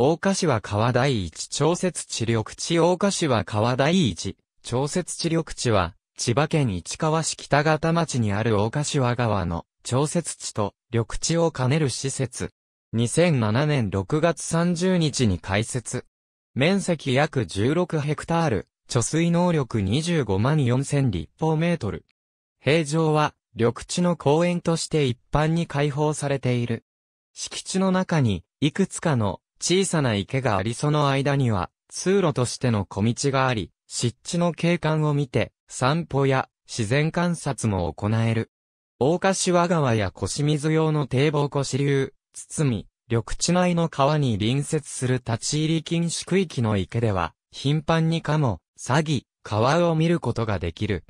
大岡市は川第一調節地緑地大岡市は川第一調節地緑地は、千葉県市川市北方町にある大岡市和川の調節地と緑地を兼ねる施設。2007年6月30日に開設。面積約16ヘクタール、貯水能力25万4000立方メートル。平常は、緑地の公園として一般に開放されている。敷地の中に、いくつかの小さな池がありその間には、通路としての小道があり、湿地の景観を見て、散歩や自然観察も行える。大柏川や小清水用の堤防小支流、堤、緑地内の川に隣接する立ち入り禁止区域の池では、頻繁にカモ、サギ、川を見ることができる。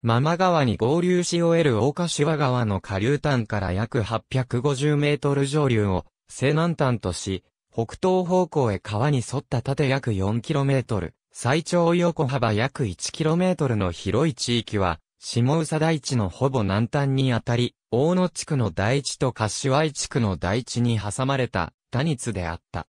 ママ川に合流し終える大柏川の下流端から約850メートル上流を西南端とし、北東方向へ川に沿った縦約 4km、最長横幅約 1km の広い地域は、下宇佐台地のほぼ南端にあたり、大野地区の台地と柏井地区の台地に挟まれた、多日であった。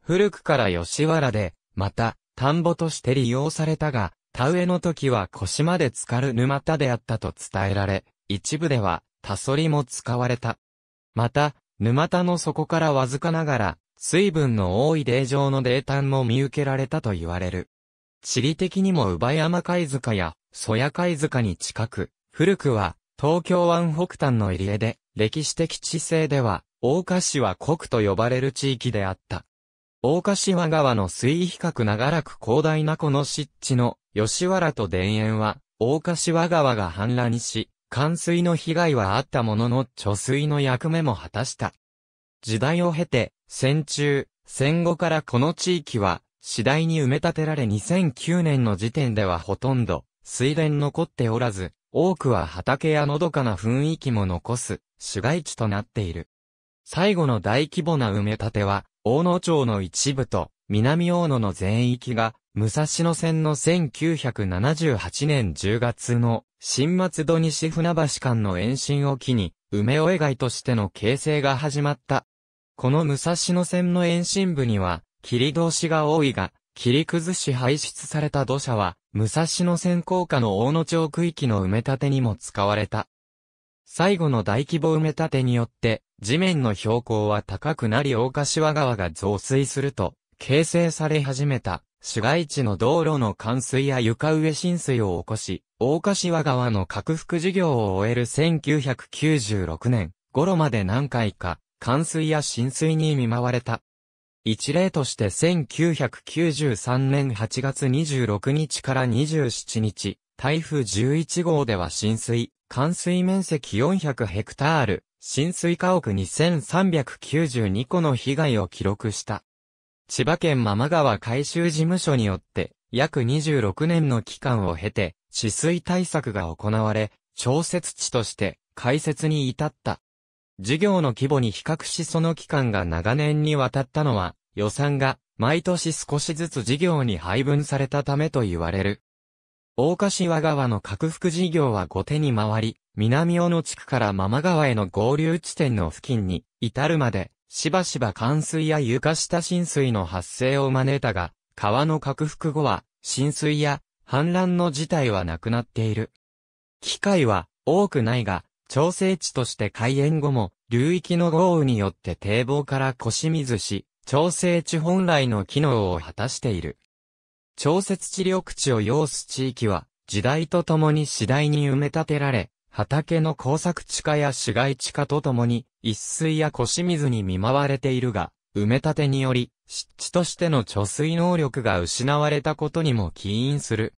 古くから吉原で、また、田んぼとして利用されたが、田植えの時は腰まで浸かる沼田であったと伝えられ、一部では、田そりも使われた。また、沼田の底からわずかながら、水分の多い霊状の泥炭も見受けられたと言われる。地理的にも乳母山貝塚や曽谷貝塚に近く、古くは東京湾北端の入り江で、歴史的地勢では、大岡市は国と呼ばれる地域であった。大岡市和川の水位比較長らく広大なこの湿地の吉原と田園は、大岡市和川が氾濫し、冠水の被害はあったものの貯水の役目も果たした。時代を経て、戦中、戦後からこの地域は、次第に埋め立てられ2009年の時点ではほとんど、水田残っておらず、多くは畑やのどかな雰囲気も残す、市街地となっている。最後の大規模な埋め立ては、大野町の一部と、南大野の全域が、武蔵野線の1978年10月の新松戸西船橋間の延伸を機に、梅を描いとしての形成が始まったこの武蔵野線の延伸部には、切通しが多いが、切り崩し排出された土砂は、武蔵野線高架の大野町区域の埋め立てにも使われた。最後の大規模埋め立てによって、地面の標高は高くなり大柏川が増水すると、形成され始めた、市街地の道路の冠水や床上浸水を起こし、大柏川の拡幅事業を終える1996年頃まで何回か、冠水や浸水に見舞われた。一例として1993年8月26日から27日、台風11号では浸水、冠水面積400ヘクタール、浸水家屋2392個の被害を記録した。千葉県ママ川改修事務所によって、約26年の期間を経て、治水対策が行われ、調節地として開設に至った。事業の規模に比較しその期間が長年にわたったのは、予算が毎年少しずつ事業に配分されたためと言われる。大柏川の拡幅事業は後手に回り、南尾野地区からママ川への合流地点の付近に至るまで、しばしば冠水や床下浸水の発生を招いたが、川の拡幅後は浸水や氾濫の事態はなくなっている。機会は多くないが、調整地として開園後も、流域の豪雨によって堤防から腰水し、調整地本来の機能を果たしている。調節地緑地を要す地域は、時代とともに次第に埋め立てられ、畑の工作地下や市街地下とともに、一水や腰水に見舞われているが、埋め立てにより、湿地としての貯水能力が失われたことにも起因する。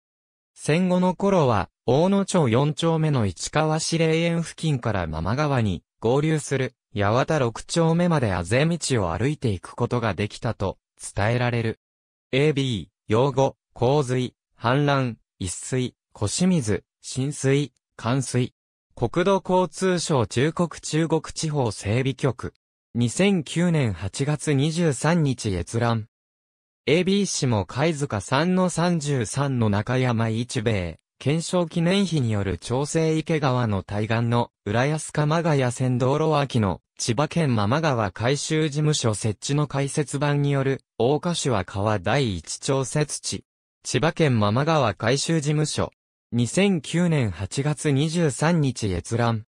戦後の頃は、大野町四丁目の市川市霊園付近からママ川に合流する八幡六丁目まであぜ道を歩いていくことができたと伝えられる。AB、用語、洪水、氾濫、一水、小清水、浸水、冠水。国土交通省中国中国地方整備局。2009年8月23日閲覧。AB 氏も貝塚3の33の中山一米、検証記念碑による調整池川の対岸の浦安鎌ヶ谷線道路脇の千葉県ママ川改修事務所設置の解説版による大岡市は川第一調節地。千葉県ママ川改修事務所。2009年8月23日閲覧。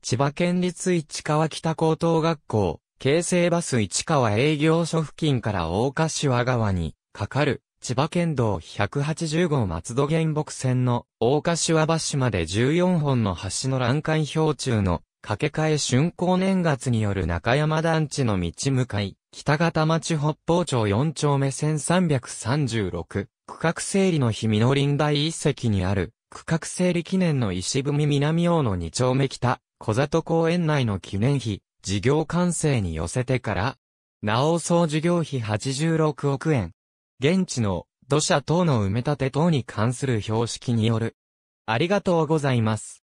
千葉県立市川北高等学校。京成バス市川営業所付近から大柏川にかかる千葉県道180号松戸原木線の大柏橋まで14本の橋の欄干標柱の架け替え春光年月による中山団地の道向かい、北方町北方町4丁目1336区画整理の日の林大一席にある区画整理記念の石踏み南王の2丁目北小里公園内の記念碑事業完成に寄せてから、なお総事業費86億円、現地の土砂等の埋め立て等に関する標識による。ありがとうございます。